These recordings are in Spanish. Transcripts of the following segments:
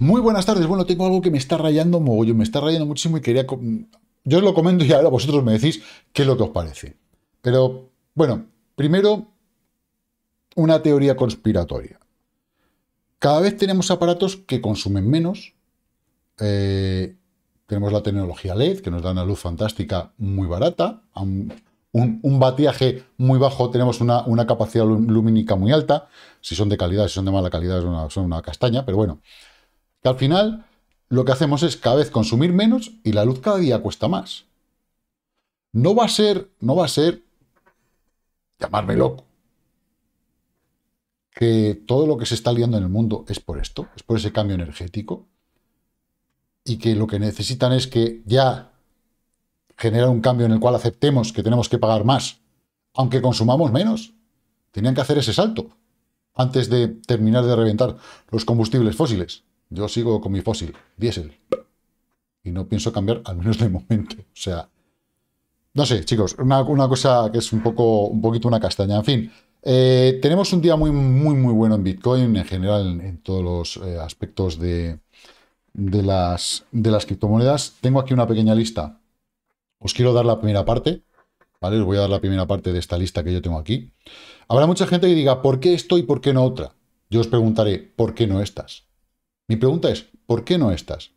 Muy buenas tardes. Bueno, tengo algo que me está rayando mogollón, me está rayando muchísimo y quería... Yo os lo comento y ahora vosotros me decís qué es lo que os parece. Pero, bueno, primero, una teoría conspiratoria. Cada vez tenemos aparatos que consumen menos. Eh, tenemos la tecnología LED, que nos da una luz fantástica muy barata. un, un, batiaje muy bajo, tenemos una, capacidad lumínica muy alta. Si son de calidad, si son de mala calidad, son una castaña, pero bueno. Que al final lo que hacemos es cada vez consumir menos y la luz cada día cuesta más. No va a ser, no va a ser, llamarme loco, que todo lo que se está liando en el mundo es por esto, es por ese cambio energético, y que lo que necesitan es que ya generar un cambio en el cual aceptemos que tenemos que pagar más, aunque consumamos menos. Tenían que hacer ese salto antes de terminar de reventar los combustibles fósiles. Yo sigo con mi fósil, diésel. Y no pienso cambiar, al menos de momento. O sea, no sé, chicos, una, cosa que es un, poco, un poquito una castaña. En fin, eh, tenemos un día muy, muy, muy bueno en Bitcoin, en general, en, todos los eh, aspectos de, las, de las criptomonedas. Tengo aquí una pequeña lista. Os quiero dar la primera parte, ¿vale? Os voy a dar la primera parte de esta lista que yo tengo aquí. Habrá mucha gente que diga, ¿por qué esto y por qué no otra? Yo os preguntaré, ¿por qué no estas? Mi pregunta es, ¿por qué no estas?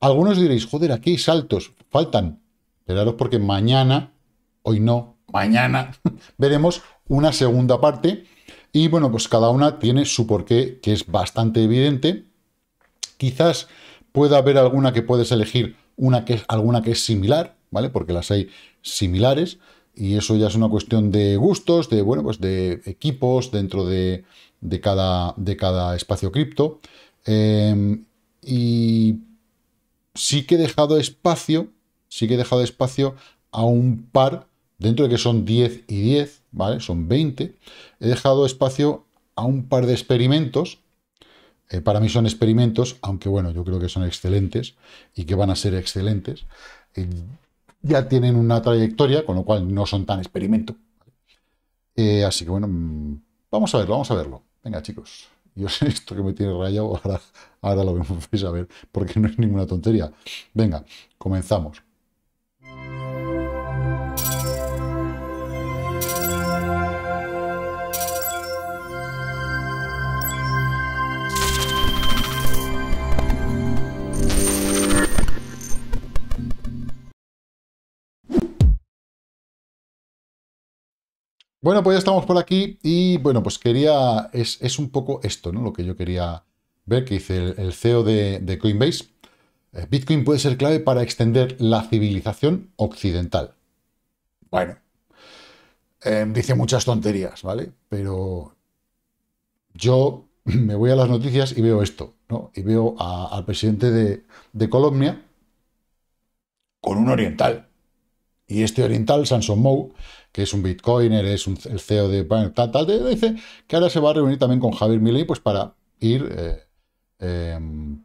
Algunos diréis, joder, aquí hay saltos, faltan. Esperaros porque mañana, hoy no, mañana, veremos una segunda parte. Y bueno, pues cada una tiene su porqué, que es bastante evidente. Quizás pueda haber alguna que puedes elegir, una que alguna que es similar, ¿vale? Porque las hay similares. Y eso ya es una cuestión de gustos, de, bueno, pues de equipos dentro de, de cada, de cada espacio cripto. Em, y sí que he dejado espacio, sí que he dejado espacio a un par, dentro de que son 10 y 10, ¿vale? Son 20. He dejado espacio a un par de experimentos. Eh, para mí son experimentos, aunque bueno, yo creo que son excelentes y que van a ser excelentes. Eh, ya tienen una trayectoria, con lo cual no son tan experimento. Eh, así que bueno, mm, vamos a verlo, vamos a verlo. Venga, chicos yo sé esto que me tiene rayado, ahora, ahora lo vemos, a ver, porque no es ninguna tontería. Venga, comenzamos. Bueno, pues ya estamos por aquí y bueno, pues quería, es, un poco esto, ¿no? Lo que yo quería ver, que dice el, CEO de, Coinbase. Eh, Bitcoin puede ser clave para extender la civilización occidental. Bueno, em, dice muchas tonterías, ¿vale? Pero yo me voy a las noticias y veo esto, ¿no? Y veo al presidente de, Colombia con un oriental. Y este oriental, Samson Mou, que es un bitcoiner, es el CEO de tal, tal, dice que ahora se va a reunir también con Javier Milley pues para ir eh, em,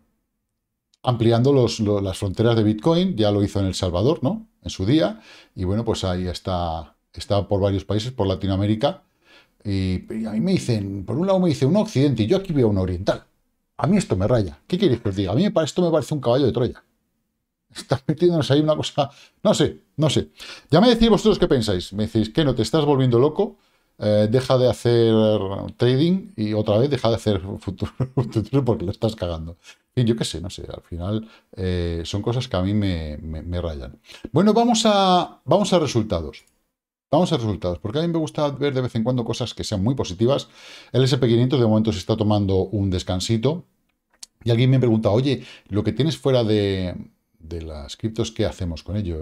ampliando las fronteras de Bitcoin, ya lo hizo en El Salvador, ¿no? En su día, y bueno, pues ahí está, está por varios países, por Latinoamérica, y, y a mí me dicen, por un lado me dice un occidente y yo aquí veo un oriental. A mí esto me raya. ¿Qué queréis que os diga? A mí para esto me parece un caballo de Troya. Está metiéndonos ahí una cosa... No sé, no sé. Ya me decís vosotros qué pensáis. Me decís que no, te estás volviendo loco. Eh, deja de hacer trading y otra vez deja de hacer futuro, porque lo estás cagando. Y yo qué sé, no sé, al final eh, son cosas que a mí me, rayan. Bueno, vamos a, vamos a resultados. Vamos a resultados, porque a mí me gusta ver de vez en cuando cosas que sean muy positivas. El SP500 de momento se está tomando un descansito. Y alguien me pregunta, oye, lo que tienes fuera de, de las criptos, ¿qué hacemos con ello?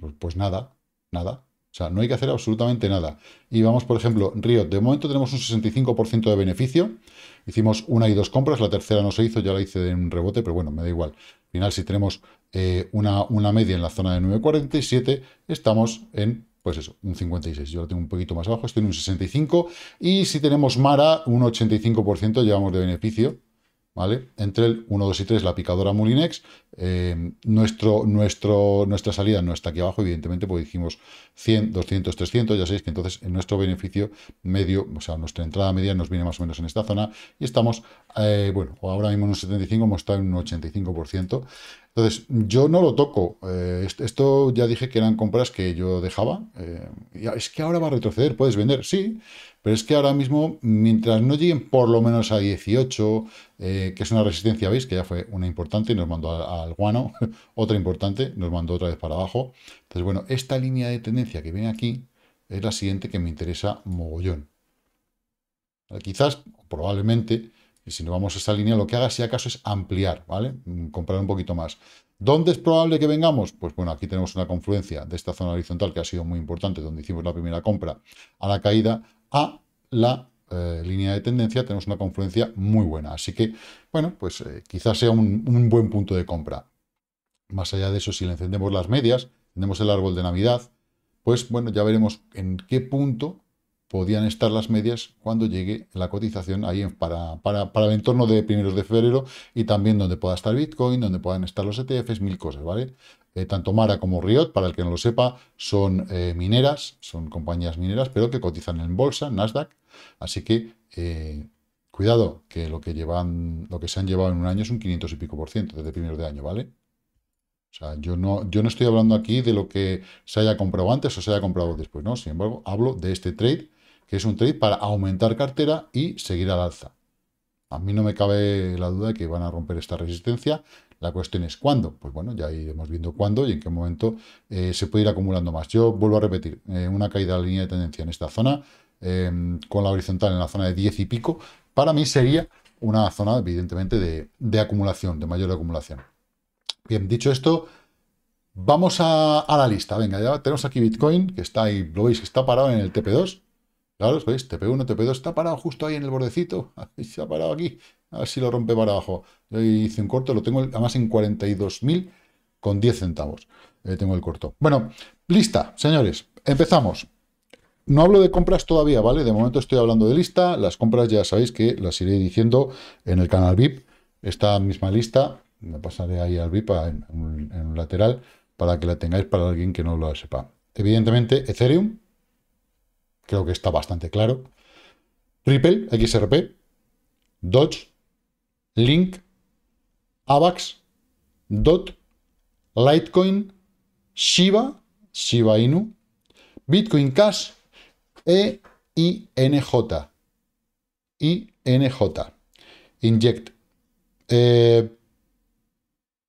Pues, pues nada, nada. O sea, no hay que hacer absolutamente nada. Y vamos, por ejemplo, Riot, de momento tenemos un 65% de beneficio. Hicimos una y dos compras, la tercera no se hizo, ya la hice en un rebote, pero bueno, me da igual. Al final, si tenemos eh, una, una, media en la zona de 9.47, estamos en, pues eso, un 56. Yo la tengo un poquito más abajo, estoy en un 65. Y si tenemos Mara, un 85% llevamos de beneficio. ¿vale? Entre el 1, 2 y 3, la picadora Mulinex. Eh, nuestro, nuestro, nuestra salida no está aquí abajo, evidentemente, porque dijimos 100, 200, 300. Ya sabéis que entonces en nuestro beneficio medio, o sea, nuestra entrada media nos viene más o menos en esta zona. Y estamos, eh, bueno, ahora mismo en un 75, hemos estado en un 85%. Entonces, yo no lo toco. Eh, esto ya dije que eran compras que yo dejaba. Eh, ah, es que ahora va a retroceder, puedes vender, sí, pero es que ahora mismo, mientras no lleguen por lo menos a 18, eh, que es una resistencia, veis que ya fue una importante, y nos mandó al, guano, otra importante, nos mandó otra vez para abajo. Entonces, bueno, esta línea de tendencia que viene aquí es la siguiente que me interesa mogollón. Quizás, probablemente, y si no vamos a esa línea, lo que haga si acaso es ampliar, ¿vale? Mm, comprar un poquito más. ¿Dónde es probable que vengamos? Pues bueno, aquí tenemos una confluencia de esta zona horizontal que ha sido muy importante, donde hicimos la primera compra a la caída, a la eh, línea de tendencia, tenemos una confluencia muy buena. Así que, bueno, pues eh, quizás sea un, un, buen punto de compra. Más allá de eso, si le encendemos las medias, tenemos el árbol de Navidad, pues bueno, ya veremos en qué punto podían estar las medias cuando llegue la cotización ahí para, para, el entorno de primeros de febrero y también donde pueda estar Bitcoin, donde puedan estar los ETFs, mil cosas, ¿vale? Eh, tanto Mara como Riot, para el que no lo sepa, son eh, mineras, son compañías mineras, pero que cotizan en bolsa, Nasdaq, así que eh, cuidado, que lo que llevan, lo que se han llevado en un año es un 500 y pico por ciento desde primeros de año, ¿vale? O sea, yo no, yo no estoy hablando aquí de lo que se haya comprado antes o se haya comprado después, ¿no? Sin embargo, hablo de este trade que es un trade para aumentar cartera y seguir al alza. A mí no me cabe la duda de que van a romper esta resistencia. La cuestión es cuándo. Pues bueno, ya iremos viendo cuándo y en qué momento eh, se puede ir acumulando más. Yo vuelvo a repetir, eh, una caída de la línea de tendencia en esta zona, em, con la horizontal en la zona de 10 y pico, para mí sería una zona, evidentemente, de, acumulación, de mayor acumulación. Bien, dicho esto, vamos a, la lista. Venga, ya tenemos aquí Bitcoin, que está ahí, lo veis, está parado en el TP2. Claro, veis, TP1, TP2, está parado justo ahí en el bordecito, se ha parado aquí, a ver si lo rompe para abajo. Yo hice un corto, lo tengo además en 42.000 con 10 centavos, tengo el corto. Bueno, lista, señores, empezamos. No hablo de compras todavía, ¿vale? De momento estoy hablando de lista, las compras ya sabéis que las iré diciendo en el canal VIP, esta misma lista, me pasaré ahí al VIP en, en un lateral para que la tengáis para alguien que no lo sepa. Evidentemente, Ethereum, creo que está bastante claro. Ripple, XRP, Dodge, Link, AVAX, DOT, Litecoin, Shiba, Shiba Inu, Bitcoin Cash e INJ. INJ. Inject. Eh,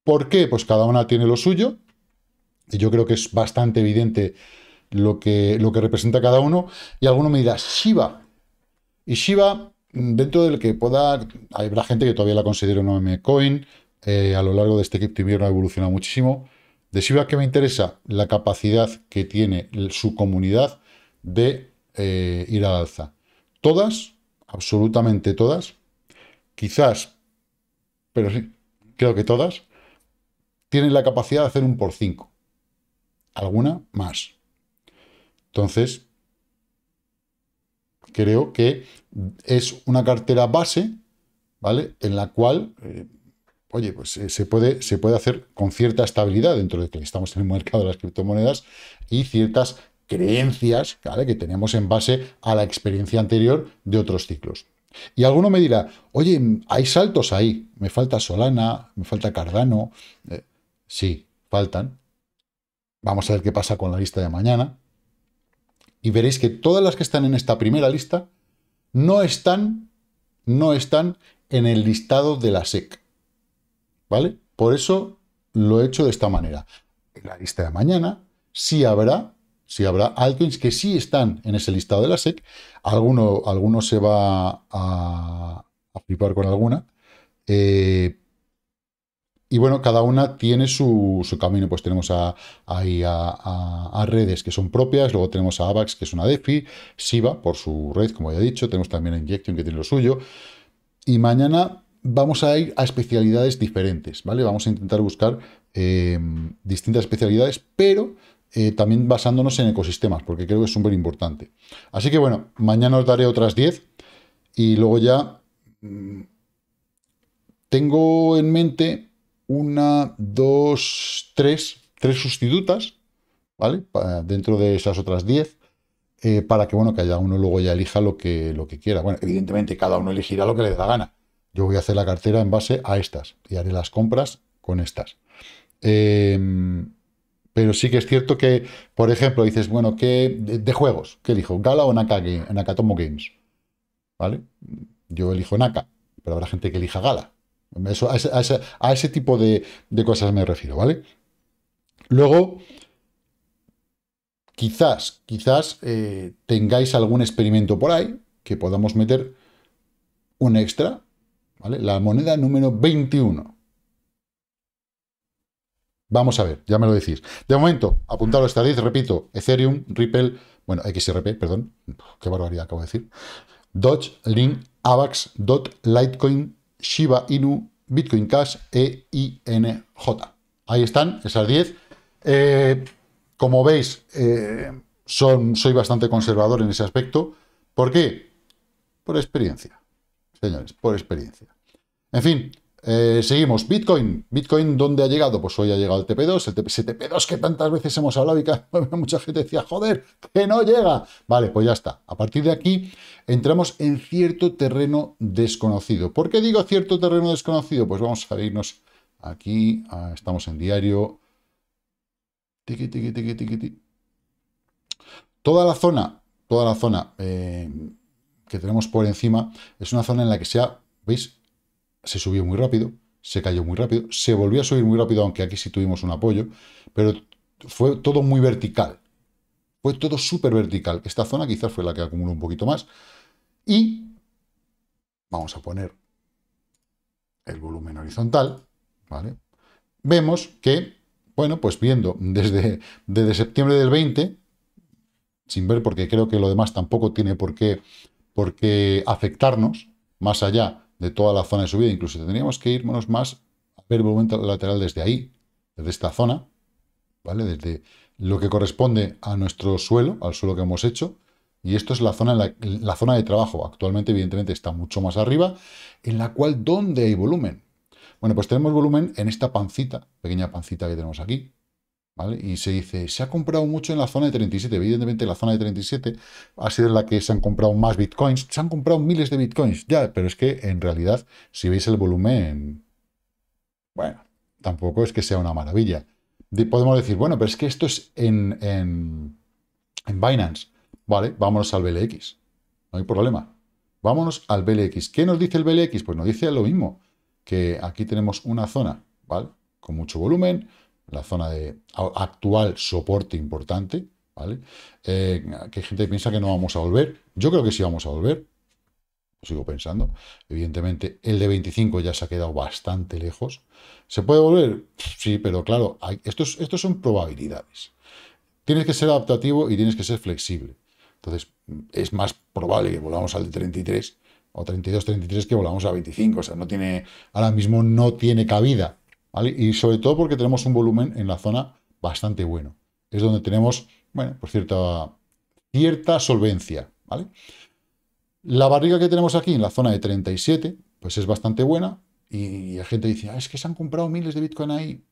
¿Por qué? Pues cada una tiene lo suyo. Y yo creo que es bastante evidente lo que, lo que representa cada uno. Y alguno me dirá, Shiva. Y Shiba, dentro del que pueda, habrá gente que todavía la considera una meme coin. Eh, a lo largo de este cripto invierno ha evolucionado muchísimo. De Shiba, que me interesa? La capacidad que tiene su comunidad de eh, ir al alza. Todas, absolutamente todas, quizás, pero sí, creo que todas, tienen la capacidad de hacer un por 5. Alguna más. Entonces, creo que es una cartera base, ¿vale? En la cual, eh, oye, pues eh, se, puede, se puede hacer con cierta estabilidad dentro de que estamos en el mercado de las criptomonedas y ciertas creencias que tenemos en base a la experiencia anterior de otros ciclos. Y alguno me dirá, oye, hay saltos ahí, me falta Solana, me falta Cardano. Eh, sí, faltan. Vamos a ver qué pasa con la lista de mañana, y veréis que todas las que están en esta primera lista no están, no están en el listado de la SEC. ¿Vale? Por eso lo he hecho de esta manera. En la lista de mañana sí habrá, sí habrá altcoins que sí están en ese listado de la SEC. Alguno, alguno se va a, flipar con alguna, eh, y bueno, cada una tiene su, camino. Pues tenemos a, ahí a, redes que son propias, luego tenemos a AVAX, que es una DeFi, SIVA por su red, como ya he dicho, tenemos también a Injection, que tiene lo suyo. Y mañana vamos a ir a especialidades diferentes, ¿vale? Vamos a intentar buscar eh, distintas especialidades, pero eh, también basándonos en ecosistemas, porque creo que es súper importante. Así que bueno, mañana os daré otras 10 y luego ya... Mm, tengo en mente una, dos, tres, tres sustitutas, ¿vale? dentro de esas otras diez, eh, para que, bueno, que haya uno luego ya elija lo que, lo que quiera. Bueno, evidentemente cada uno elegirá lo que le dé gana. Yo voy a hacer la cartera en base a estas y haré las compras con estas. Em, pero sí que es cierto que, por ejemplo, dices, bueno, ¿qué, de, juegos, ¿qué elijo? ¿Gala o Naka, Nakatomo Games? ¿Vale? Yo elijo Naka, pero habrá gente que elija Gala a, ese, tipo de, cosas me refiero, ¿vale? Luego, quizás, quizás eh, tengáis algún experimento por ahí que podamos meter un extra, ¿vale? La moneda número 21. Vamos a ver, ya me lo decís. De momento, a esta 10, repito, Ethereum, Ripple, bueno, XRP, perdón, qué barbaridad acabo de decir, Dodge, Link, Avax, Dot, Litecoin, Shiba Inu, Bitcoin Cash e INJ. Ahí están esas 10. Eh, como veis, eh, soy bastante conservador en ese aspecto. ¿Por qué? Por experiencia, señores, por experiencia. En fin, eh, seguimos, Bitcoin. Bitcoin, ¿dónde ha llegado? Pues hoy ha llegado el TP2, el TP2 que tantas veces hemos hablado y que mucha gente decía, joder, que no llega. Vale, pues ya está. A partir de aquí entramos en cierto terreno desconocido. ¿Por qué digo cierto terreno desconocido? Pues vamos a irnos aquí, ah, estamos en diario. tiki tiki tiki toda la zona, toda la zona eh, que tenemos por encima es una zona en la que se ha, ¿veis? se subió muy rápido, se cayó muy rápido, se volvió a subir muy rápido, aunque aquí sí tuvimos un apoyo, pero fue todo muy vertical. Fue todo súper vertical. Esta zona quizás fue la que acumuló un poquito más. Y vamos a poner el volumen horizontal, ¿vale? Vemos que, bueno, pues viendo desde, septiembre del 20, sin ver porque creo que lo demás tampoco tiene por qué, por qué afectarnos, más allá de toda la zona de subida. Incluso tendríamos que irnos más a ver el volumen lateral desde ahí, desde esta zona, ¿vale? Desde lo que corresponde a nuestro suelo, al suelo que hemos hecho, y esto es la zona, la, zona de trabajo. Actualmente, evidentemente, está mucho más arriba, en la cual, ¿dónde hay volumen? Bueno, pues tenemos volumen en esta pancita, pequeña pancita que tenemos aquí, y se dice, se ha comprado mucho en la zona de 37. Evidentemente, la zona de 37 ha sido la que se han comprado más bitcoins. Se han comprado miles de bitcoins, ya, pero es que en realidad, si veis el volumen, bueno, tampoco es que sea una maravilla. podemos decir, bueno, pero es que esto es en, en, en Binance. Vale, vámonos al BLX. No hay problema. Vámonos al BLX. ¿Qué nos dice el BLX? Pues nos dice lo mismo, que aquí tenemos una zona, ¿vale? Con mucho volumen, la zona de actual soporte importante, ¿vale? Eh, que hay gente que piensa que no vamos a volver. Yo creo que sí vamos a volver. sigo pensando. Evidentemente, el de 25 ya se ha quedado bastante lejos. ¿Se puede volver? Sí, pero claro, hay, estos, estos son probabilidades. Tienes que ser adaptativo y tienes que ser flexible. Entonces, es más probable que volvamos al de 33 o 32, 33 que volvamos a 25. O sea, no tiene, ahora mismo no tiene cabida y sobre todo porque tenemos un volumen en la zona bastante bueno. Es donde tenemos, bueno, por pues cierta, cierta solvencia, ¿vale? La barriga que tenemos aquí en la zona de 37, pues es bastante buena. Y la gente dice, ah, es que se han comprado miles de Bitcoin ahí.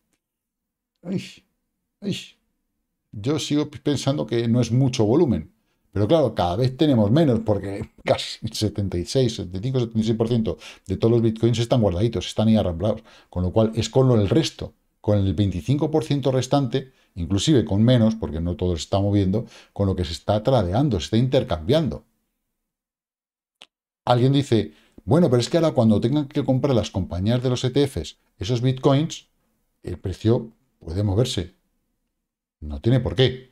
Yo sigo pensando que no es mucho volumen, pero claro, cada vez tenemos menos, porque casi el 76, 75, 76% de todos los bitcoins están guardaditos, están ahí arramblados. Con lo cual es con lo del resto, con el 25% restante, inclusive con menos, porque no todo se está moviendo, con lo que se está tradeando, se está intercambiando. Alguien dice, bueno, pero es que ahora cuando tengan que comprar las compañías de los ETFs esos bitcoins, el precio puede moverse. No tiene por qué.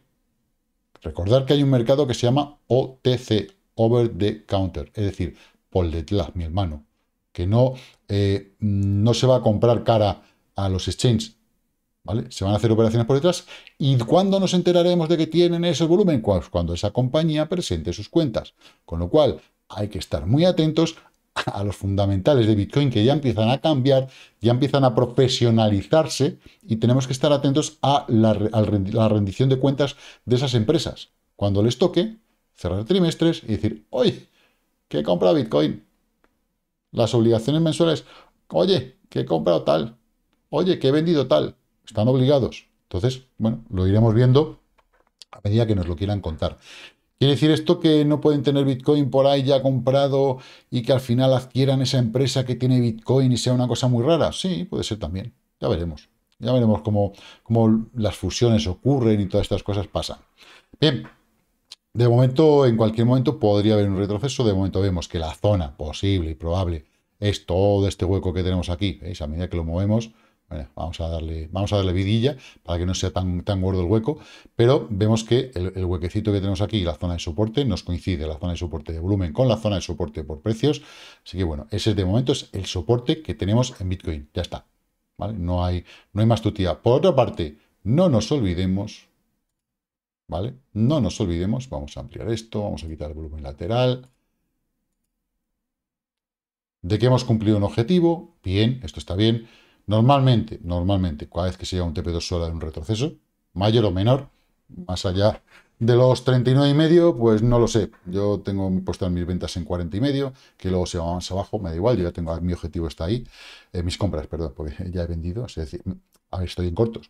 Recordar que hay un mercado que se llama OTC, Over the Counter, es decir, por detrás, mi hermano, que no, eh, no se va a comprar cara a los exchanges, ¿vale? Se van a hacer operaciones por detrás. ¿Y cuándo nos enteraremos de que tienen ese volumen? Pues cuando esa compañía presente sus cuentas. Con lo cual, hay que estar muy atentos a los fundamentales de Bitcoin que ya empiezan a cambiar, ya empiezan a profesionalizarse y tenemos que estar atentos a la, rendición de cuentas de esas empresas. Cuando les toque, cerrar trimestres y decir, oye, que he comprado Bitcoin. Las obligaciones mensuales, oye, que he comprado tal. Oye, que he vendido tal. Están obligados. Entonces, bueno, lo iremos viendo a medida que nos lo quieran contar. ¿Quiere decir esto que no pueden tener Bitcoin por ahí ya comprado y que al final adquieran esa empresa que tiene Bitcoin y sea una cosa muy rara? Sí, puede ser también. Ya veremos. Ya veremos cómo, las fusiones ocurren y todas estas cosas pasan. Bien, de momento, en cualquier momento podría haber un retroceso. De momento vemos que la zona posible y probable es todo este hueco que tenemos aquí. ¿Veis? A medida que lo movemos, vamos, a darle, vamos a darle vidilla para que no sea tan, gordo el hueco, pero vemos que el, huequecito que tenemos aquí, la zona de soporte, nos coincide la zona de soporte de volumen con la zona de soporte por precios. Así que bueno, ese de momento es el soporte que tenemos en Bitcoin. Ya está. ¿vale? No, hay, no hay más tutía. Por otra parte, no nos olvidemos, ¿vale? No nos olvidemos, vamos a ampliar esto, vamos a quitar el volumen lateral, de que hemos cumplido un objetivo, bien, esto está bien, Normalmente, normalmente, cada vez que se llega un TP2 sola en un retroceso, mayor o menor, más allá de los 39 y medio, pues no lo sé. Yo tengo puesto mis ventas en 40 y medio, que luego se va más abajo, me da igual, yo ya tengo, mi objetivo está ahí. Eh, mis compras, perdón, porque ya he vendido, es decir, a ver, estoy en cortos,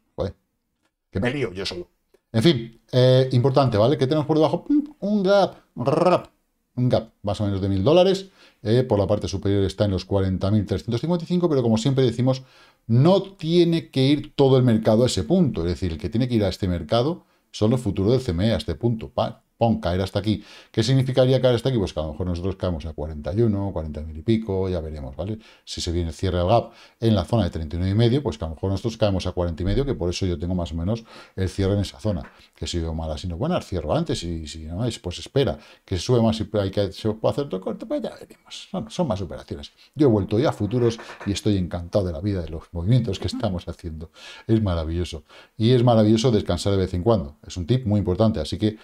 que me lío yo solo. En fin, eh, importante, ¿vale? qué tenemos por debajo un gap, rap, un gap más o menos de mil dólares, eh, por la parte superior está en los 40.355, pero como siempre decimos, no tiene que ir todo el mercado a ese punto, es decir, el que tiene que ir a este mercado son los futuros del CME a este punto, pon caer hasta aquí. ¿Qué significaría caer hasta aquí? Pues que a lo mejor nosotros caemos a 41, 40 mil y pico, ya veremos, ¿vale? Si se viene el cierre al gap en la zona de 39 y medio, pues que a lo mejor nosotros caemos a 40 y medio, que por eso yo tengo más o menos el cierre en esa zona. Que si veo mala sino no cierro antes y si no pues espera, que se sube más y que se puede hacer todo corte, pues ya veremos. Son, son más operaciones. Yo he vuelto ya a futuros y estoy encantado de la vida, de los movimientos que estamos haciendo. Es maravilloso. Y es maravilloso descansar de vez en cuando. Es un tip muy importante, así que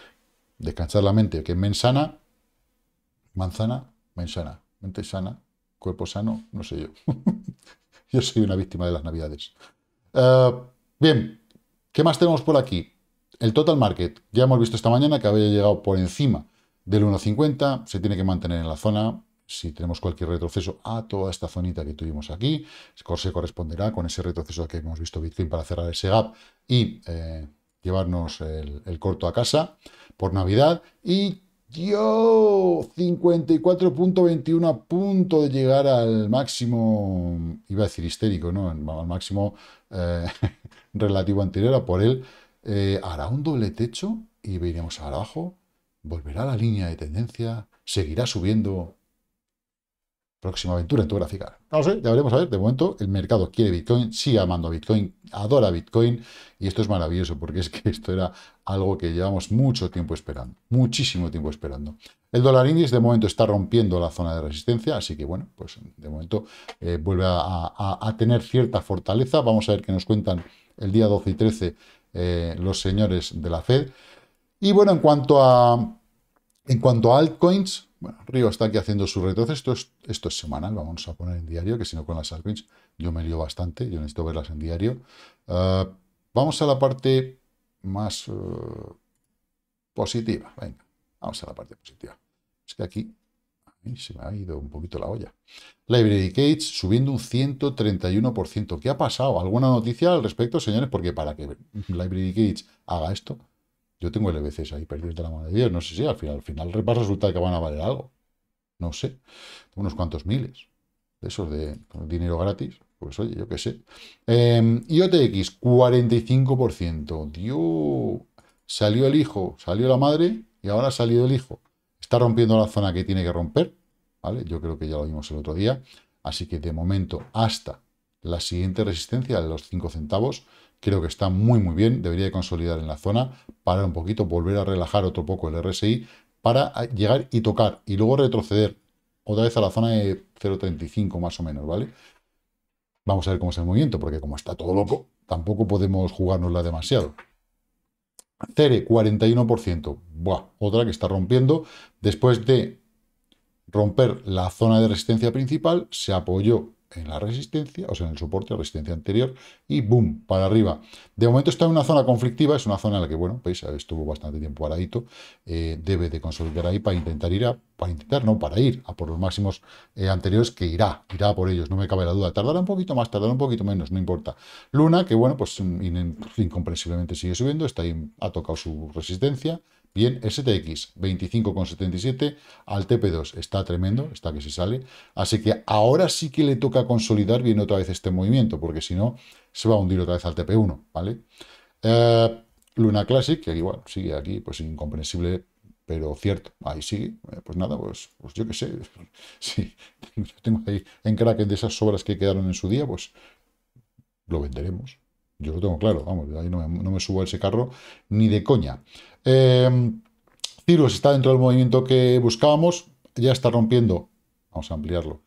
Descansar la mente, que es mensana, manzana, mensana. Mente sana, cuerpo sano, no sé yo. yo soy una víctima de las navidades. Eh, bien, ¿qué más tenemos por aquí? El total market. Ya hemos visto esta mañana que había llegado por encima del 1,50. Se tiene que mantener en la zona si tenemos cualquier retroceso a toda esta zonita que tuvimos aquí, se corresponderá con ese retroceso que hemos visto Bitcoin para cerrar ese gap y eh, llevarnos el, corto a casa por Navidad. Y yo, 54.21 a punto de llegar al máximo, iba a decir histérico, ¿no? Al máximo eh, relativo anterior a por él. Eh, hará un doble techo y veremos abajo. Volverá a la línea de tendencia. Seguirá subiendo Próxima aventura en tu gráfica. No ah, sé, ya veremos a ver. De momento, el mercado quiere Bitcoin, sigue amando Bitcoin, adora Bitcoin. Y esto es maravilloso, porque es que esto era algo que llevamos mucho tiempo esperando. Muchísimo tiempo esperando. El dólar índice de momento está rompiendo la zona de resistencia, así que bueno, pues de momento eh, vuelve a, tener cierta fortaleza. Vamos a ver qué nos cuentan el día 12 y 13 eh, los señores de la Fed. Y bueno, en cuanto a en cuanto a altcoins, bueno, Río está aquí haciendo su retroceso. Esto es, semanal, vamos a poner en diario, que si no con las altcoins yo me lío bastante, yo necesito verlas en diario. Ah, vamos a la parte más eh, positiva. Venga, vamos a la parte positiva. Es que aquí se me ha ido un poquito la olla. Library Cage subiendo un 131%. ¿Qué ha pasado? ¿Alguna noticia al respecto, señores? Porque para que Library Gates haga esto, yo tengo LBCs e ahí perdidos de la mano de Dios. No sé si al final, al final va a que van a valer algo. No sé. unos cuantos miles de esos de dinero gratis. Pues oye, yo qué sé. Eh, IOTX, 45%. Dios. Salió el hijo, salió la madre y ahora ha salido el hijo. Está rompiendo la zona que tiene que romper. ¿Vale? Yo creo que ya lo vimos el otro día. Así que de momento, hasta la siguiente resistencia de los 5 centavos, creo que está muy muy bien, debería consolidar en la zona, parar un poquito, volver a relajar otro poco el RSI para ah, llegar y tocar y luego retroceder otra vez a la zona de 0.35 más o menos, ¿vale? Vamos a ver cómo es el movimiento, porque como está todo loco, tampoco podemos jugárnosla demasiado. Cere, 41%. Buah, otra que está rompiendo. Después de romper la zona de resistencia principal, se apoyó en la resistencia, o sea, en el soporte, la resistencia anterior, y boom, para arriba. De momento está en una zona conflictiva, es una zona en la que, bueno, veis, pues, eh, estuvo bastante tiempo paradito, eh, debe de consolidar ahí para intentar ir a, para intentar, no, para ir a por los máximos eh, anteriores, que irá, irá por ellos, no me cabe la duda. Tardará un poquito más, tardará un poquito menos, no importa. Luna, que bueno, pues incomprensiblemente sigue subiendo, está ahí, ha tocado su resistencia, Bien, STX 25,77 al TP2 está tremendo, está que se sale. Así que ahora sí que le toca consolidar bien otra vez este movimiento, porque si no, se va a hundir otra vez al TP1, ¿vale? Eh, Luna Classic, que igual sigue aquí, pues incomprensible, pero cierto, ahí sigue. Eh, pues nada, pues, pues, yo qué sé. Sí, tengo ahí en Kraken de esas sobras que quedaron en su día, pues lo venderemos. Yo lo tengo claro, vamos, ahí no me, subo a ese carro ni de coña. Eh, está dentro del movimiento que buscábamos, ya está rompiendo, vamos a ampliarlo,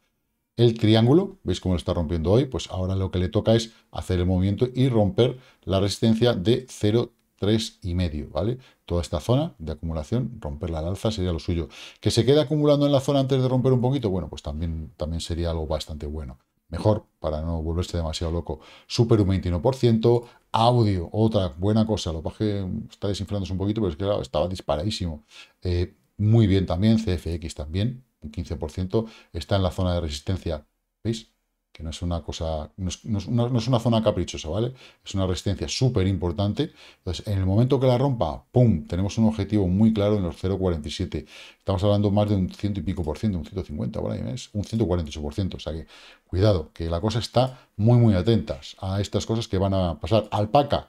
el triángulo, veis cómo lo está rompiendo hoy, pues ahora lo que le toca es hacer el movimiento y romper la resistencia de 0,3 y medio, ¿vale? Toda esta zona de acumulación, romper la alza sería lo suyo. Que se quede acumulando en la zona antes de romper un poquito, bueno, pues también, también sería algo bastante bueno mejor para no volverse demasiado loco. Super un 21%, audio, otra buena cosa, lo que está desinflándose un poquito, pero es que claro, estaba disparadísimo. Eh, muy bien también, CFX también, un 15%, está en la zona de resistencia, ¿veis? que no es una cosa, no es, una, zona caprichosa, ¿vale? Es una resistencia súper importante. Entonces, en el momento que la rompa, ¡pum! Tenemos un objetivo muy claro en los 0,47. Estamos hablando más de un ciento y pico por ciento, un 150 por ahí, es Un 148 por ciento. O sea que, cuidado, que la cosa está muy, muy atentas a estas cosas que van a pasar. Alpaca,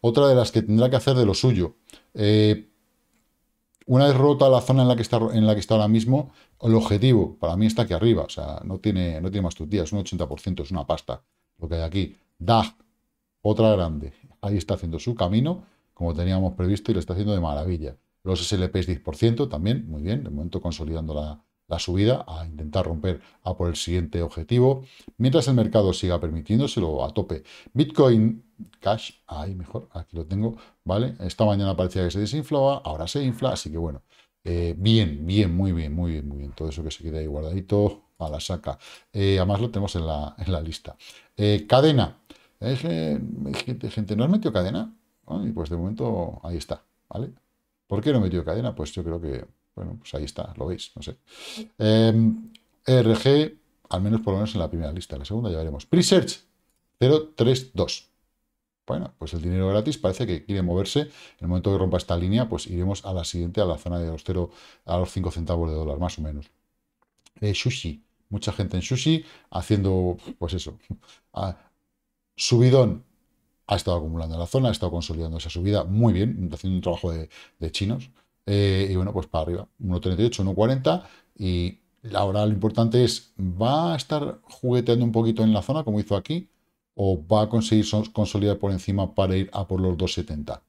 otra de las que tendrá que hacer de lo suyo. Eh, una vez rota la zona en la que está, en la que está ahora mismo, el objetivo para mí está aquí arriba. O sea, no tiene, no tiene más tus es un 80%, es una pasta. Lo que hay aquí, DAG, otra grande. Ahí está haciendo su camino, como teníamos previsto, y lo está haciendo de maravilla. Los SLPs 10% también, muy bien, de momento consolidando la, la subida, a intentar romper a por el siguiente objetivo, mientras el mercado siga permitiéndoselo a tope. Bitcoin Cash ahí mejor, aquí lo tengo, ¿vale? Esta mañana parecía que se desinflaba, ahora se infla, así que bueno, eh, bien, bien, muy bien, muy bien, muy bien, todo eso que se queda ahí guardadito a la saca. Eh, además lo tenemos en la, en la lista. Eh, cadena, gente, ¿no has metido cadena? Y pues de momento ahí está, ¿vale? ¿Por qué no he metido cadena? Pues yo creo que, bueno, pues ahí está, lo veis, no sé. Em, e RG, al menos por lo menos en la primera lista, en la segunda ya veremos. Presearch 032. Bueno, pues el dinero gratis parece que quiere moverse. En el momento que rompa esta línea, pues iremos a la siguiente, a la zona de los 0, a los 5 centavos de dólar, más o menos. Eh, sushi. Mucha gente en sushi haciendo, pues eso, subidón. Ha estado acumulando la zona, ha estado consolidando esa subida muy bien, haciendo un trabajo de, chinos. Eh, y bueno, pues para arriba, 1.38, 1.40 y ahora lo importante es, ¿va a estar jugueteando un poquito en la zona como hizo aquí? o va a conseguir consolidar por encima para ir a por los 270.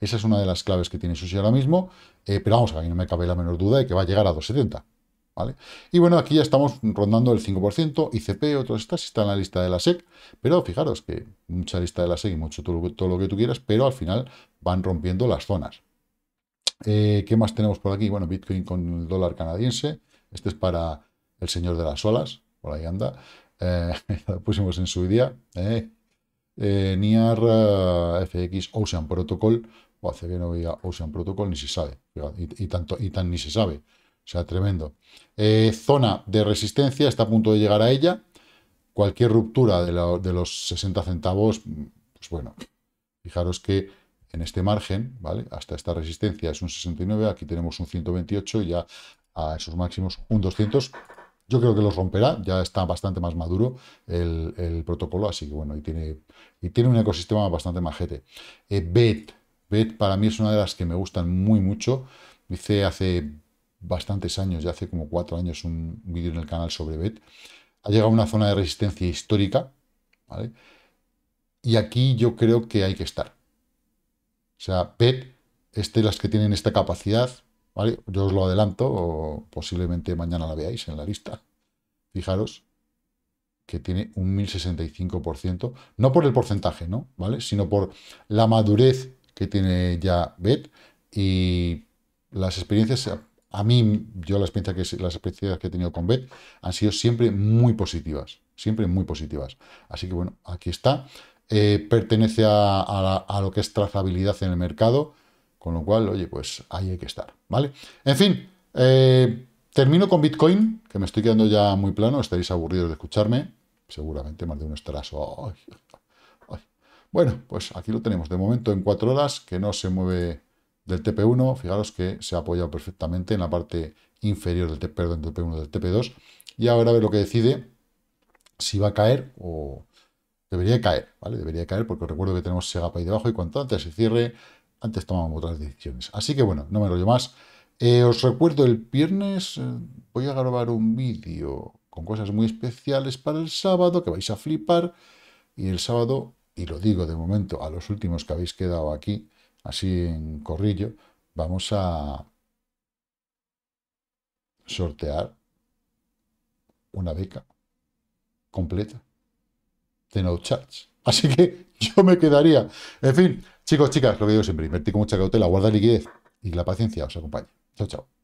Esa es una de las claves que tiene Sushi ahora mismo, eh, pero vamos, a mí no me cabe la menor duda de que va a llegar a 270. ¿Vale? Y bueno, aquí ya estamos rondando el 5%, ICP, otros estas, está en la lista de la SEC, pero fijaros que mucha lista de la SEC y mucho todo, lo que tú quieras, pero al final van rompiendo las zonas. Eh, ¿Qué más tenemos por aquí? Bueno, Bitcoin con el dólar canadiense, este es para el señor de las olas, por ahí anda. Eh, pusimos en su día, eh. Eh, NIAR FX Ocean Protocol, o hace que no veía Ocean Protocol, ni se sabe, y, tanto, y tan ni se sabe, o sea, tremendo. zona de resistencia, está a punto de llegar a ella, cualquier ruptura de, los 60 centavos, mm, pues bueno, fijaros que en este margen, ¿vale? Hasta esta resistencia es un 69, aquí tenemos un 128 y ya a esos máximos un 200, yo creo que los romperá, ya está bastante más maduro el, protocolo, así que bueno, y tiene, y tiene un ecosistema bastante majete. Eh, BED, para mí es una de las que me gustan muy mucho. Hice hace bastantes años, ya hace como cuatro años, un vídeo en el canal sobre BED. Ha llegado a una zona de resistencia histórica, ¿vale? Y aquí yo creo que hay que estar. O sea, BED es las que tienen esta capacidad yo os lo adelanto, posiblemente mañana la veáis en la lista. Fijaros que tiene un 1065%, no por el porcentaje, ¿no? ¿Vale? Sino por la madurez que tiene ya BET y las experiencias, a mí, yo las experiencia que, las experiencias que he tenido con BET han sido siempre muy positivas, siempre muy positivas. Así que bueno, aquí está. Eh, pertenece a lo que es trazabilidad en el mercado con lo cual, oye, pues ahí hay que estar, ¿vale? En fin, eh, termino con Bitcoin, que me estoy quedando ya muy plano, estaréis aburridos de escucharme, seguramente más de un estraso. Bueno, pues aquí lo tenemos de momento en cuatro horas, que no se mueve del TP1, fijaros que se ha apoyado perfectamente en la parte inferior del, TP, perdón, del TP1 del TP2, y ahora a ver lo que decide, si va a caer o debería caer, ¿vale? Debería caer porque recuerdo que tenemos ese gap ahí debajo y cuanto antes se cierre, antes tomábamos otras decisiones. Así que bueno, no me rollo más. Eh, os recuerdo, el viernes eh, voy a grabar un vídeo con cosas muy especiales para el sábado, que vais a flipar. Y el sábado, y lo digo de momento a los últimos que habéis quedado aquí, así en corrillo, vamos a sortear una beca completa de no charge. Así que yo me quedaría. En fin, Chicos, chicas, lo que digo siempre, invertir con mucha cautela, guarda liquidez y la paciencia os acompaña. Chao, chao.